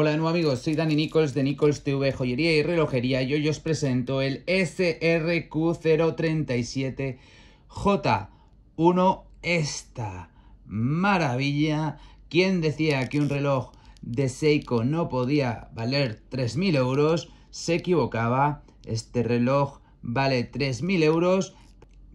Hola de nuevo amigos, soy Dani Nichols de Nichols TV Joyería y Relojería y hoy os presento el SRQ037J1 esta maravilla. quien decía que un reloj de Seiko no podía valer 3.000 euros? Se equivocaba, este reloj vale 3.000 euros,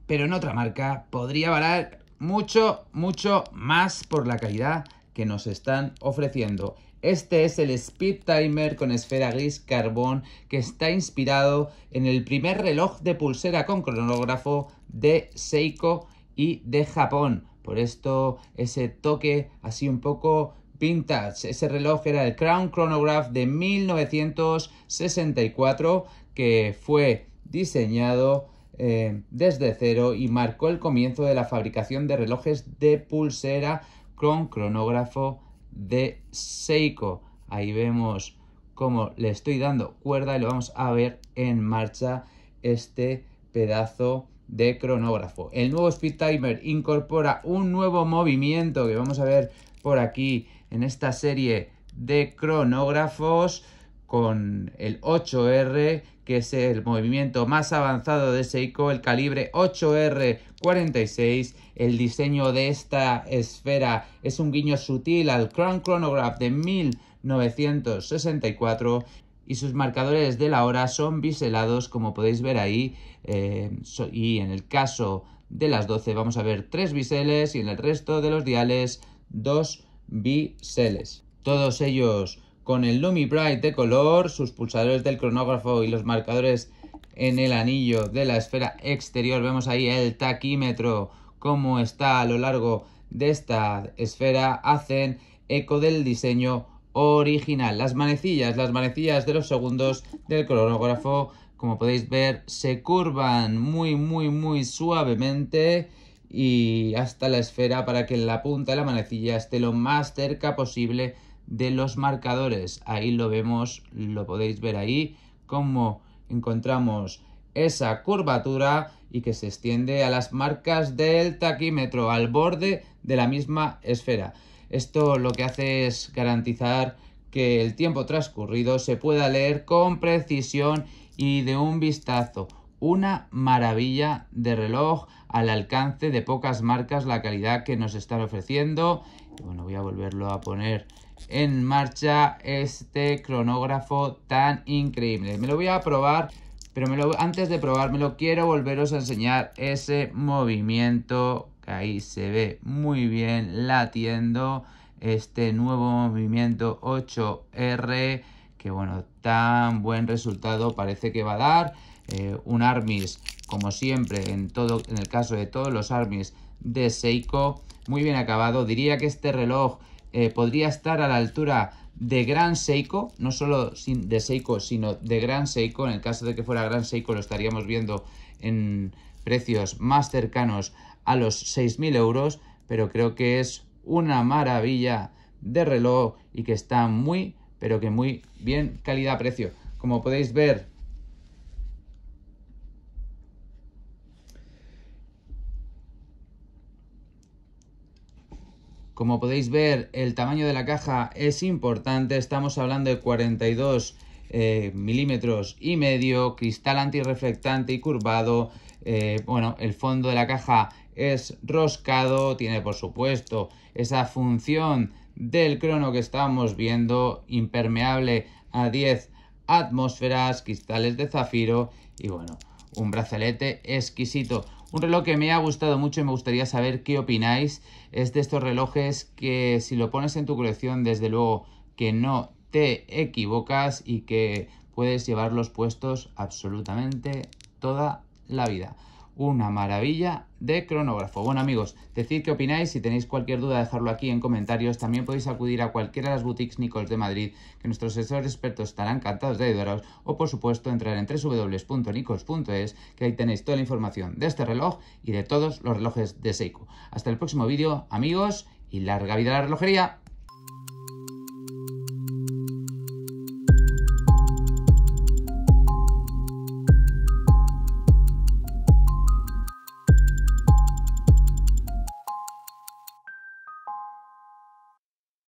pero en otra marca podría valer mucho, mucho más por la calidad que nos están ofreciendo. Este es el Speed Timer con esfera gris carbón que está inspirado en el primer reloj de pulsera con cronógrafo de Seiko y de Japón. Por esto ese toque así un poco vintage. Ese reloj era el Crown Chronograph de 1964 que fue diseñado eh, desde cero y marcó el comienzo de la fabricación de relojes de pulsera con cronógrafo de Seiko. Ahí vemos cómo le estoy dando cuerda y lo vamos a ver en marcha este pedazo de cronógrafo. El nuevo Speed Timer incorpora un nuevo movimiento que vamos a ver por aquí en esta serie de cronógrafos con el 8R, que es el movimiento más avanzado de Seiko, el calibre 8R46. El diseño de esta esfera es un guiño sutil al Crown Chronograph de 1964 y sus marcadores de la hora son biselados, como podéis ver ahí, eh, y en el caso de las 12 vamos a ver tres biseles y en el resto de los diales dos biseles. Todos ellos con el Lumi Bright de color, sus pulsadores del cronógrafo y los marcadores en el anillo de la esfera exterior. Vemos ahí el taquímetro, como está a lo largo de esta esfera, hacen eco del diseño original. Las manecillas, las manecillas de los segundos del cronógrafo, como podéis ver, se curvan muy, muy, muy suavemente y hasta la esfera para que la punta de la manecilla esté lo más cerca posible de los marcadores. Ahí lo vemos, lo podéis ver ahí, cómo encontramos esa curvatura y que se extiende a las marcas del taquímetro, al borde de la misma esfera. Esto lo que hace es garantizar que el tiempo transcurrido se pueda leer con precisión y de un vistazo. Una maravilla de reloj al alcance de pocas marcas la calidad que nos están ofreciendo. Bueno, voy a volverlo a poner en marcha este cronógrafo tan increíble. Me lo voy a probar, pero me lo, antes de lo quiero volveros a enseñar ese movimiento que ahí se ve muy bien latiendo este nuevo movimiento 8R que bueno, tan buen resultado parece que va a dar. Eh, un ARMIS, como siempre, en, todo, en el caso de todos los ARMIS de Seiko, muy bien acabado. Diría que este reloj eh, podría estar a la altura de Gran Seiko, no solo de Seiko, sino de Gran Seiko. En el caso de que fuera Gran Seiko lo estaríamos viendo en precios más cercanos a los 6.000 euros, pero creo que es una maravilla de reloj y que está muy, pero que muy bien calidad-precio. Como podéis ver, Como podéis ver, el tamaño de la caja es importante. Estamos hablando de 42 eh, milímetros y medio, cristal antirreflectante y curvado. Eh, bueno, el fondo de la caja es roscado, tiene por supuesto esa función del crono que estábamos viendo, impermeable a 10 atmósferas, cristales de zafiro y bueno, un brazalete exquisito. Un reloj que me ha gustado mucho y me gustaría saber qué opináis. Es de estos relojes que si lo pones en tu colección, desde luego que no te equivocas y que puedes llevarlos puestos absolutamente toda la vida una maravilla de cronógrafo. Bueno amigos, decid qué opináis, si tenéis cualquier duda dejarlo aquí en comentarios, también podéis acudir a cualquiera de las boutiques Nichols de Madrid, que nuestros asesores expertos estarán encantados de ayudaros, o por supuesto entrar en www.nichols.es, que ahí tenéis toda la información de este reloj y de todos los relojes de Seiko. Hasta el próximo vídeo amigos, y larga vida a la relojería.